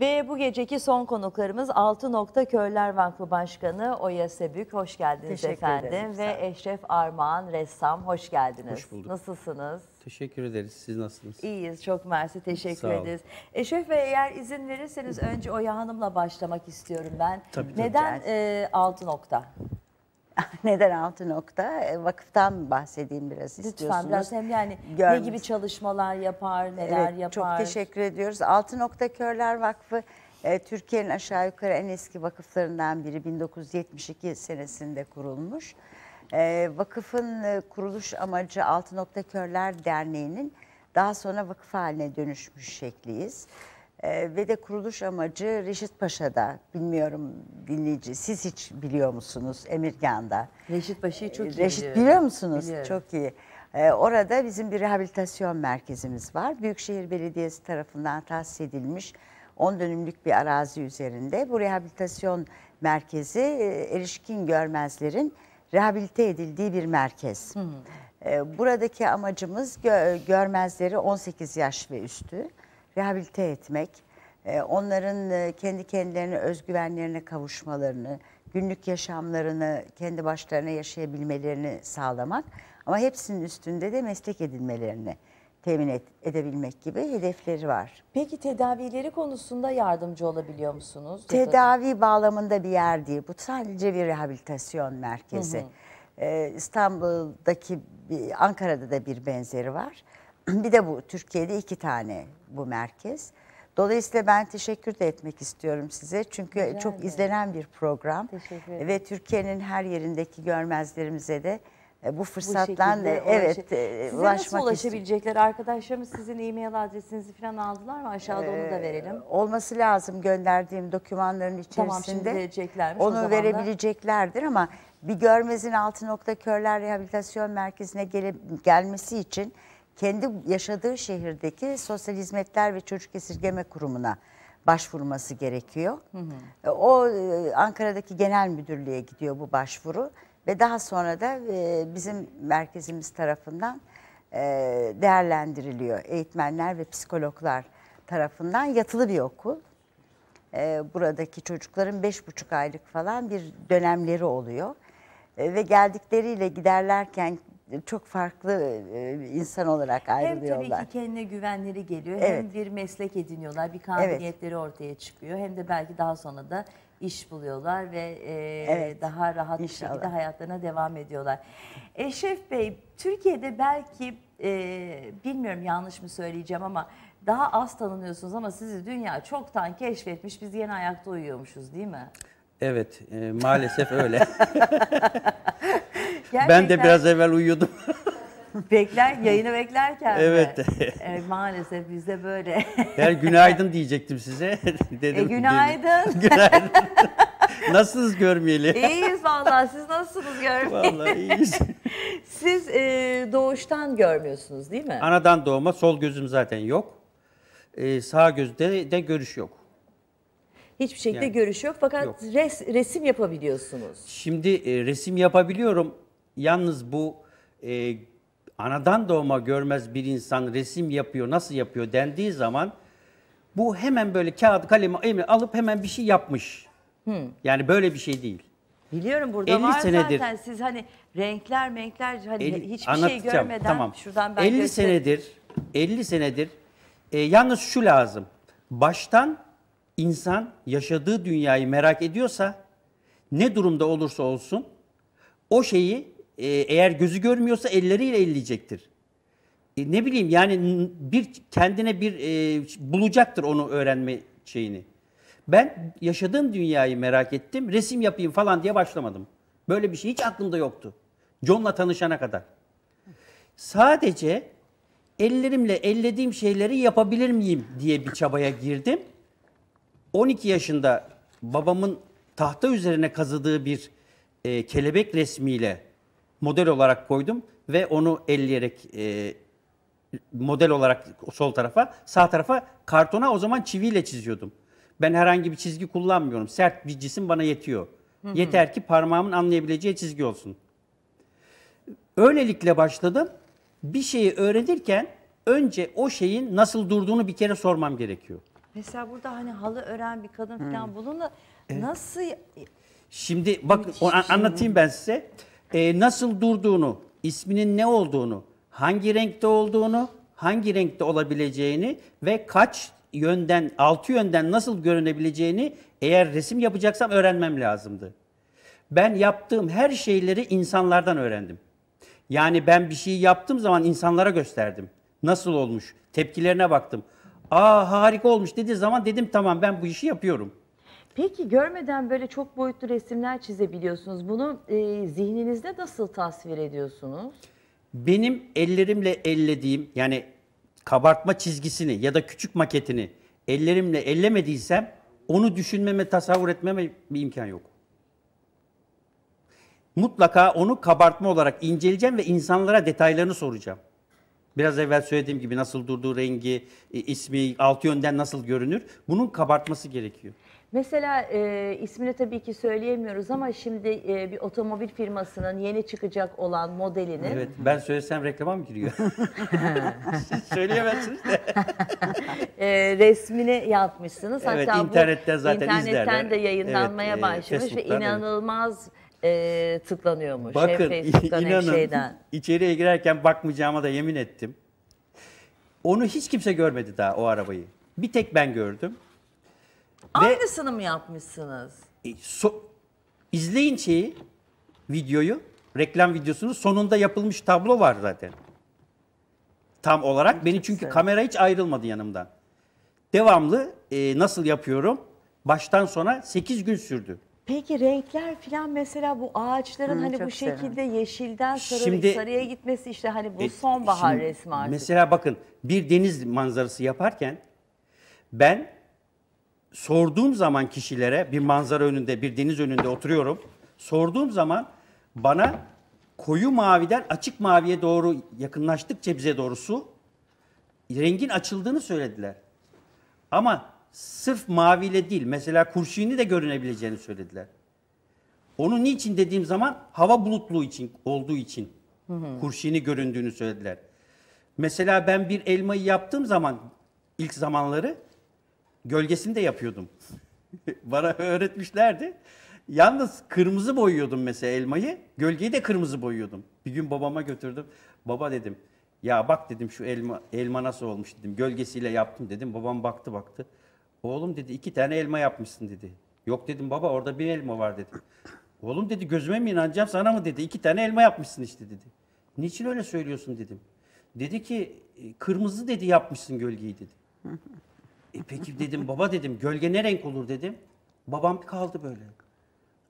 Ve bu geceki son konuklarımız Altı Nokta Köyler Vakfı Başkanı Oya Sebük. Hoş geldiniz Teşekkür efendim. Ederim. Ve Eşref Armağan Ressam. Hoş geldiniz. Hoş bulduk. Nasılsınız? Teşekkür ederiz. Siz nasılsınız? İyiyiz. Çok mersi. Teşekkür ederiz. Eşref Bey eğer izin verirseniz önce Oya Hanım'la başlamak istiyorum ben. Tabii, Neden E, Altı Nokta? Neden altı nokta? E, vakıftan bahsedeyim biraz Lütfen istiyorsunuz. Lütfen biraz hem yani Görmüş. ne gibi çalışmalar yapar, neler evet, yapar? Çok teşekkür ediyoruz. Altı Nokta Körler Vakfı e, Türkiye'nin aşağı yukarı en eski vakıflarından biri 1972 senesinde kurulmuş. E, vakıfın kuruluş amacı Altı Nokta Körler Derneği'nin daha sonra vakıf haline dönüşmüş şekliyiz. Ee, ve de kuruluş amacı Reşit Paşa'da. Bilmiyorum dinleyici siz hiç biliyor musunuz Emirgan'da? Reşit Paşa'yı çok iyi Reşit biliyorum. biliyor musunuz? Biliyorum. Çok iyi. Ee, orada bizim bir rehabilitasyon merkezimiz var. Büyükşehir Belediyesi tarafından tahsis edilmiş 10 dönümlük bir arazi üzerinde. Bu rehabilitasyon merkezi e, erişkin görmezlerin rehabilite edildiği bir merkez. Hı hı. Ee, buradaki amacımız görmezleri 18 yaş ve üstü rehabilite etmek, e, onların e, kendi kendilerine özgüvenlerine kavuşmalarını, günlük yaşamlarını kendi başlarına yaşayabilmelerini sağlamak ama hepsinin üstünde de meslek edinmelerini temin et, edebilmek gibi hedefleri var. Peki tedavileri konusunda yardımcı olabiliyor musunuz? Tedavi bağlamında bir yer değil. Bu sadece bir rehabilitasyon merkezi. Hı hı. Ee, İstanbul'daki, Ankara'da da bir benzeri var. bir de bu Türkiye'de iki tane bu merkez. Dolayısıyla ben teşekkür de etmek istiyorum size. Çünkü Güzel çok de. izlenen bir program. Ve Türkiye'nin her yerindeki görmezlerimize de e, bu fırsatla bu evet e, Size ulaşmak nasıl ulaşabilecekler? Istiyor. Arkadaşlarımız sizin e-mail adresinizi falan aldılar mı? Aşağıda ee, onu da e, verelim. Olması lazım gönderdiğim dokümanların içerisinde. Tamam, şimdi onu verebileceklerdir ama bir görmezin altı nokta körler rehabilitasyon merkezine gelip, gelmesi için kendi yaşadığı şehirdeki sosyal hizmetler ve çocuk esirgeme kurumuna başvurması gerekiyor. Hı e, hı. O e, Ankara'daki genel müdürlüğe gidiyor bu başvuru ve daha sonra da e, bizim merkezimiz tarafından değerlendiriliyor. Eğitmenler ve psikologlar tarafından yatılı bir okul. Buradaki çocukların beş buçuk aylık falan bir dönemleri oluyor. Ve geldikleriyle giderlerken çok farklı insan olarak ayrılıyorlar. Hem tabii ki kendine güvenleri geliyor evet. hem bir meslek ediniyorlar bir kabiliyetleri evet. ortaya çıkıyor hem de belki daha sonra da iş buluyorlar ve e, evet. daha rahat İnşallah. bir şekilde hayatlarına devam ediyorlar. Eşref Bey Türkiye'de belki e, bilmiyorum yanlış mı söyleyeceğim ama daha az tanınıyorsunuz ama sizi dünya çoktan keşfetmiş biz yeni ayakta uyuyormuşuz değil mi? Evet, e, maalesef öyle. Gerçekten. Ben de biraz evvel uyuyordum. Bekler, yayını beklerken Evet. De. E, maalesef bizde böyle. Yani günaydın diyecektim size. E, dedim, e, günaydın. Dedim. Günaydın. Nasılsınız görmeyeli? İyiyiz vallahi. Siz nasılsınız görmeyeli? Vallahi iyiyiz. Siz e, doğuştan görmüyorsunuz değil mi? Anadan doğma sol gözüm zaten yok. E, sağ gözde de görüş yok. Hiçbir şekilde yani, görüş yok fakat yok. Res, resim yapabiliyorsunuz. Şimdi e, resim yapabiliyorum yalnız bu e, anadan doğma görmez bir insan resim yapıyor, nasıl yapıyor dendiği zaman bu hemen böyle kağıt kalemi eline alıp hemen bir şey yapmış. Hmm. Yani böyle bir şey değil. Biliyorum burada 50 var senedir, zaten siz hani renkler renkler hani 50, hiçbir şey görmeden tamam. şuradan ben 50 göstereyim. senedir 50 senedir e, yalnız şu lazım. Baştan insan yaşadığı dünyayı merak ediyorsa ne durumda olursa olsun o şeyi e, eğer gözü görmüyorsa elleriyle elleyecektir. E, ne bileyim yani bir kendine bir e, bulacaktır onu öğrenme şeyini. Ben yaşadığım dünyayı merak ettim. Resim yapayım falan diye başlamadım. Böyle bir şey hiç aklımda yoktu. John'la tanışana kadar. Sadece ellerimle ellediğim şeyleri yapabilir miyim diye bir çabaya girdim. 12 yaşında babamın tahta üzerine kazıdığı bir e, kelebek resmiyle model olarak koydum ve onu elleyerek e, model olarak sol tarafa, sağ tarafa kartona o zaman çiviyle çiziyordum. Ben herhangi bir çizgi kullanmıyorum. Sert bir cisim bana yetiyor. Hı hı. Yeter ki parmağımın anlayabileceği çizgi olsun. Öylelikle başladım. Bir şeyi öğrenirken önce o şeyin nasıl durduğunu bir kere sormam gerekiyor. Mesela burada hani halı ören bir kadın falan bulundu. Evet. Nasıl Şimdi bakın şey. anlatayım ben size e, nasıl durduğunu, isminin ne olduğunu, hangi renkte olduğunu, hangi renkte olabileceğini ve kaç yönden, altı yönden nasıl görünebileceğini eğer resim yapacaksam öğrenmem lazımdı. Ben yaptığım her şeyleri insanlardan öğrendim. Yani ben bir şey yaptığım zaman insanlara gösterdim. Nasıl olmuş? Tepkilerine baktım. Aa harika olmuş dediği zaman dedim tamam ben bu işi yapıyorum. Peki görmeden böyle çok boyutlu resimler çizebiliyorsunuz. Bunu e, zihninizde nasıl tasvir ediyorsunuz? Benim ellerimle ellediğim yani kabartma çizgisini ya da küçük maketini ellerimle ellemediysem onu düşünmeme, tasavvur etmeme bir imkan yok. Mutlaka onu kabartma olarak inceleyeceğim ve insanlara detaylarını soracağım. Biraz evvel söylediğim gibi nasıl durduğu rengi, e, ismi, altı yönden nasıl görünür? Bunun kabartması gerekiyor. Mesela e, ismini tabii ki söyleyemiyoruz ama şimdi e, bir otomobil firmasının yeni çıkacak olan modelini... Evet, ben söylesem reklama mı giriyor? Söyleyemezsiniz de. e, resmini yapmışsınız. Evet, Hatta internetten zaten internetten izlerler. İnternetten de yayınlanmaya evet, başlamış ve inanılmaz... Evet e, tıklanıyormuş. Bakın inanın, hem içeriye girerken bakmayacağıma da yemin ettim. Onu hiç kimse görmedi daha o arabayı. Bir tek ben gördüm. Aynısını Ve, mı yapmışsınız? E, so, izleyin şeyi, videoyu, reklam videosunu sonunda yapılmış tablo var zaten. Tam olarak. Hiç Beni çünkü kamera hiç ayrılmadı yanımdan. Devamlı e, nasıl yapıyorum? Baştan sona 8 gün sürdü. Peki renkler falan mesela bu ağaçların Hı, hmm, hani bu şekilde yeşilden sarı, şimdi, sarıya gitmesi işte hani bu e, sonbahar resmi artık. Mesela bakın bir deniz manzarası yaparken ben sorduğum zaman kişilere bir manzara önünde, bir deniz önünde oturuyorum. Sorduğum zaman bana koyu maviden açık maviye doğru yakınlaştıkça bize doğrusu rengin açıldığını söylediler. Ama sırf maviyle değil mesela kurşini de görünebileceğini söylediler. Onu niçin dediğim zaman hava bulutlu için olduğu için hı hı. göründüğünü söylediler. Mesela ben bir elmayı yaptığım zaman ilk zamanları gölgesini de yapıyordum. Bana öğretmişlerdi. Yalnız kırmızı boyuyordum mesela elmayı. Gölgeyi de kırmızı boyuyordum. Bir gün babama götürdüm. Baba dedim ya bak dedim şu elma elma nasıl olmuş dedim. Gölgesiyle yaptım dedim. Babam baktı baktı. Oğlum dedi iki tane elma yapmışsın dedi. Yok dedim baba orada bir elma var dedim. Oğlum dedi gözüme mi inanacağım sana mı dedi. İki tane elma yapmışsın işte dedi. Niçin öyle söylüyorsun dedim. Dedi ki kırmızı dedi yapmışsın gölgeyi dedi. E peki dedim baba dedim gölge ne renk olur dedim. Babam bir kaldı böyle.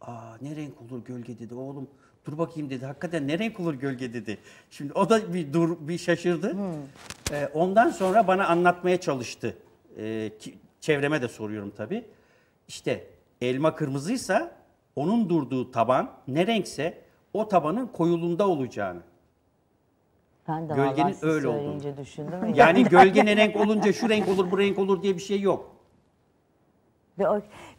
Aa ne renk olur gölge dedi oğlum. Dur bakayım dedi. Hakikaten ne renk olur gölge dedi. Şimdi o da bir dur bir şaşırdı. Hmm. Ee, ondan sonra bana anlatmaya çalıştı. Ee, ki, çevreme de soruyorum tabii. İşte elma kırmızıysa onun durduğu taban ne renkse o tabanın koyulunda olacağını. Ben de Gölgenin öyle olduğunu. düşündüm. Yani gölgenin renk olunca şu renk olur bu renk olur diye bir şey yok.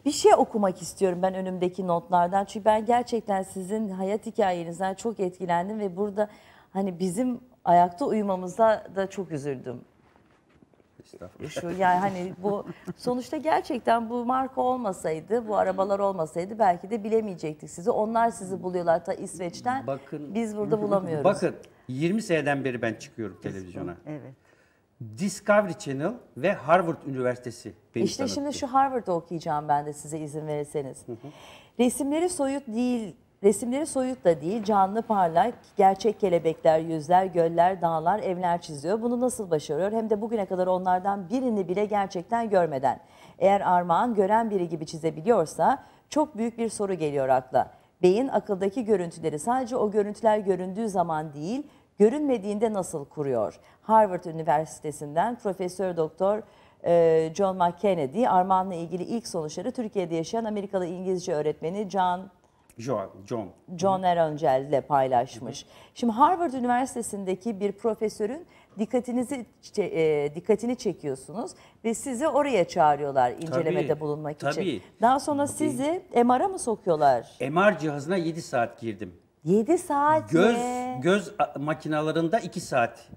Bir şey okumak istiyorum ben önümdeki notlardan. Çünkü ben gerçekten sizin hayat hikayenizden çok etkilendim ve burada hani bizim ayakta uyumamıza da çok üzüldüm şu yani hani bu sonuçta gerçekten bu marka olmasaydı, bu arabalar olmasaydı belki de bilemeyecektik sizi. Onlar sizi buluyorlar ta İsveç'ten. Bakın, biz burada bulamıyoruz. Bakın 20 seneden beri ben çıkıyorum televizyona. Evet. Discovery Channel ve Harvard Üniversitesi beni İşte tanıttı. şimdi şu Harvard'da okuyacağım ben de size izin verirseniz. Hı hı. Resimleri soyut değil Resimleri soyut da değil, canlı parlak, gerçek kelebekler, yüzler, göller, dağlar, evler çiziyor. Bunu nasıl başarıyor? Hem de bugüne kadar onlardan birini bile gerçekten görmeden. Eğer Armağan gören biri gibi çizebiliyorsa çok büyük bir soru geliyor akla. Beyin akıldaki görüntüleri sadece o görüntüler göründüğü zaman değil, görünmediğinde nasıl kuruyor? Harvard Üniversitesi'nden Profesör Doktor e, John McKennedy, Armağan'la ilgili ilk sonuçları Türkiye'de yaşayan Amerikalı İngilizce öğretmeni John John. John, John Eroncel ile paylaşmış. Hı hı. Şimdi Harvard Üniversitesi'ndeki bir profesörün dikkatinizi e, dikkatini çekiyorsunuz ve sizi oraya çağırıyorlar incelemede tabii, bulunmak tabii. için. Daha sonra sizi MR'a mı sokuyorlar? MR cihazına 7 saat girdim. 7 saat Göz mi? göz makinalarında 2 saat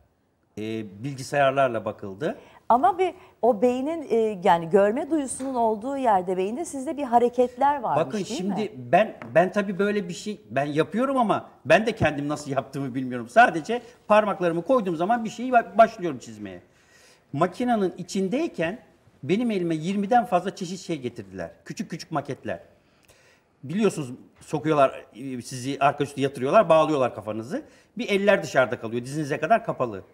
e, bilgisayarlarla bakıldı. Ama bir o beynin e, yani görme duyusunun olduğu yerde beyinde sizde bir hareketler varmış Bakın değil şimdi mi? ben ben tabii böyle bir şey ben yapıyorum ama ben de kendim nasıl yaptığımı bilmiyorum. Sadece parmaklarımı koyduğum zaman bir şeyi başlıyorum çizmeye. Makinenin içindeyken benim elime 20'den fazla çeşit şey getirdiler. Küçük küçük maketler. Biliyorsunuz sokuyorlar e, sizi arka yatırıyorlar, bağlıyorlar kafanızı. Bir eller dışarıda kalıyor, dizinize kadar kapalı.